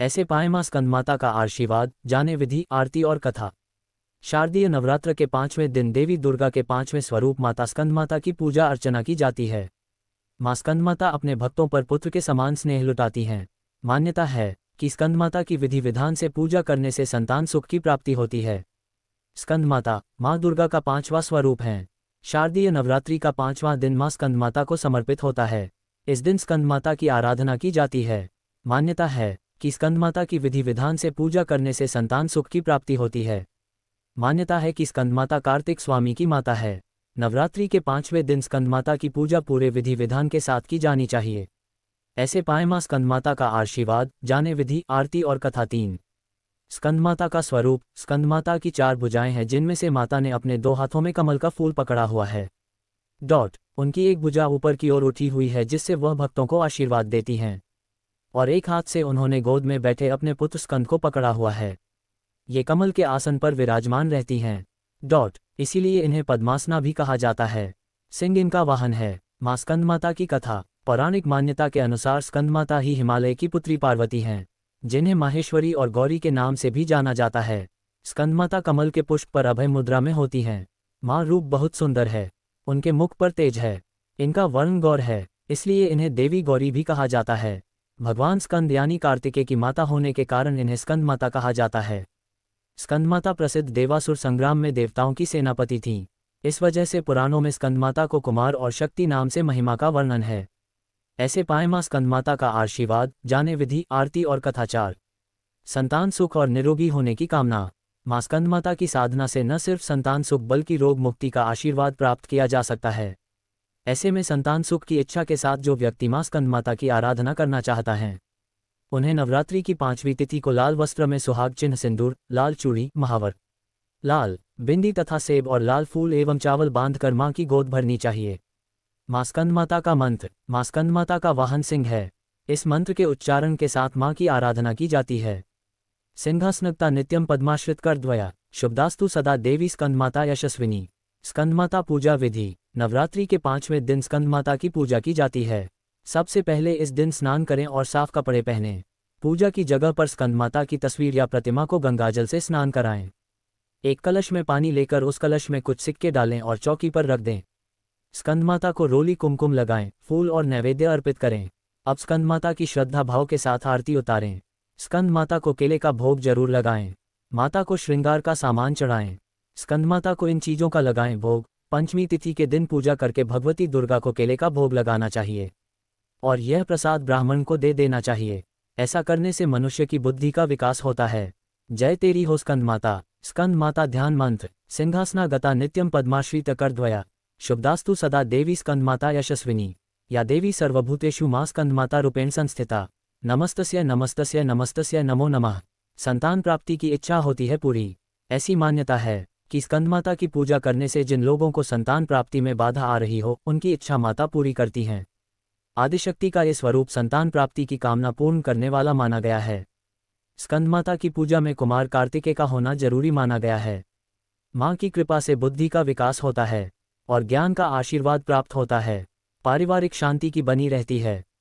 ऐसे पाए मां स्कंदमाता का आशीर्वाद जाने विधि आरती और कथा शारदीय नवरात्र के पांचवें दिन देवी दुर्गा के पांचवें स्वरूप माता स्कंदमाता की पूजा अर्चना की जाती है मां स्कंदमाता अपने भक्तों पर पुत्र के समान स्नेह लुटाती हैं मान्यता है कि स्कंदमाता की विधि विधान से पूजा करने से संतान सुख की प्राप्ति होती है स्कंदमाता माँ दुर्गा का पांचवा स्वरूप है शारदीय नवरात्रि का पांचवां दिन मां स्कंदमाता को समर्पित होता है इस दिन स्कंदमाता की आराधना की जाती है मान्यता है कि स्कंदमाता की विधि विधान से पूजा करने से संतान सुख की प्राप्ति होती है मान्यता है कि स्कंदमाता कार्तिक स्वामी की माता है नवरात्रि के पांचवें दिन स्कंदमाता की पूजा पूरे विधि विधान के साथ की जानी चाहिए ऐसे पायमा स्कंदमाता का आशीर्वाद जाने विधि आरती और कथा तीन स्कंदमाता का स्वरूप स्कंदमाता की चार भुजाएं हैं जिनमें से माता ने अपने दो हाथों में कमल का फूल पकड़ा हुआ है डॉट उनकी एक भुजा ऊपर की ओर उठी हुई है जिससे वह भक्तों को आशीर्वाद देती हैं और एक हाथ से उन्होंने गोद में बैठे अपने पुत्र स्कंद को पकड़ा हुआ है ये कमल के आसन पर विराजमान रहती हैं डॉट इसीलिए इन्हें पद्मासना भी कहा जाता है सिंह इनका वाहन है माँ स्कंद माता की कथा पौराणिक मान्यता के अनुसार स्कंद माता ही हिमालय की पुत्री पार्वती हैं जिन्हें माहेश्वरी और गौरी के नाम से भी जाना जाता है स्कंदमाता कमल के पुष्प पर अभय मुद्रा में होती हैं माँ रूप बहुत सुंदर है उनके मुख पर तेज है इनका वर्ण गौर है इसलिए इन्हें देवी गौरी भी कहा जाता है भगवान स्कंद यानी कार्तिकेय की माता होने के कारण इन्हें स्कंद माता कहा जाता है स्कंदमाता प्रसिद्ध देवासुर संग्राम में देवताओं की सेनापति थीं इस वजह से पुराणों में स्कंदमाता को कुमार और शक्ति नाम से महिमा का वर्णन है ऐसे पाए मां स्कंदमाता का आशीर्वाद जाने विधि आरती और कथाचार संतान सुख और निरोगी होने की कामना मां स्कंदमाता की साधना से न सिर्फ संतान सुख बल्कि रोग मुक्ति का आशीर्वाद प्राप्त किया जा सकता है ऐसे में संतान सुख की इच्छा के साथ जो व्यक्ति मां स्कंद माता की आराधना करना चाहता है उन्हें नवरात्रि की पांचवी तिथि को लाल वस्त्र में सुहाग चिन्ह सिंदूर लाल चूड़ी महावर लाल बिंदी तथा सेब और लाल फूल एवं चावल बांधकर मां की गोद भरनी चाहिए मास्कंद माता का मंत्र मास्कंद माता का वाहन सिंह है इस मंत्र के उच्चारण के साथ मां की आराधना की जाती है सिंहासनता नित्यम पद्माश्रित कर द्वया शुभदास्तु सदा देवी स्कंद माता यशस्विनी स्कंद माता पूजा विधि नवरात्रि के पांचवें दिन स्कंद माता की पूजा की जाती है सबसे पहले इस दिन स्नान करें और साफ कपड़े पहनें पूजा की जगह पर स्कंद माता की तस्वीर या प्रतिमा को गंगाजल से स्नान कराएं एक कलश में पानी लेकर उस कलश में कुछ सिक्के डालें और चौकी पर रख दें स्कंद माता को रोली कुमकुम लगाएं फूल और नैवेद्य अर्पित करें अब स्कंद माता की श्रद्धा भाव के साथ आरती उतारें स्कंद माता को केले का भोग जरूर लगाएं माता को श्रृंगार का सामान चढ़ाएं स्कंद माता को इन चीज़ों का लगाएं भोग पंचमी तिथि के दिन पूजा करके भगवती दुर्गा को केले का भोग लगाना चाहिए और यह प्रसाद ब्राह्मण को दे देना चाहिए ऐसा करने से मनुष्य की बुद्धि का विकास होता है जय तेरी हो स्कंद माता स्कंद माता ध्यान मंत्र सिंहासना गता नित्यम पद्माश्री तकर द्वया शुभदास्तु सदा देवी स्कंद माता यशस्विनी या देवी सर्वभूतेषु माँ स्कंद माता रूपेण संस्थिता नमस्तस्य नमस्तस्य नमस्तस्य नमो नमः संतान प्राप्ति की इच्छा होती है पूरी ऐसी मान्यता है कि स्कंदमाता की पूजा करने से जिन लोगों को संतान प्राप्ति में बाधा आ रही हो उनकी इच्छा माता पूरी करती हैं आदिशक्ति का ये स्वरूप संतान प्राप्ति की कामना पूर्ण करने वाला माना गया है स्कंदमाता की पूजा में कुमार कार्तिके का होना जरूरी माना गया है माँ की कृपा से बुद्धि का विकास होता है और ज्ञान का आशीर्वाद प्राप्त होता है पारिवारिक शांति की बनी रहती है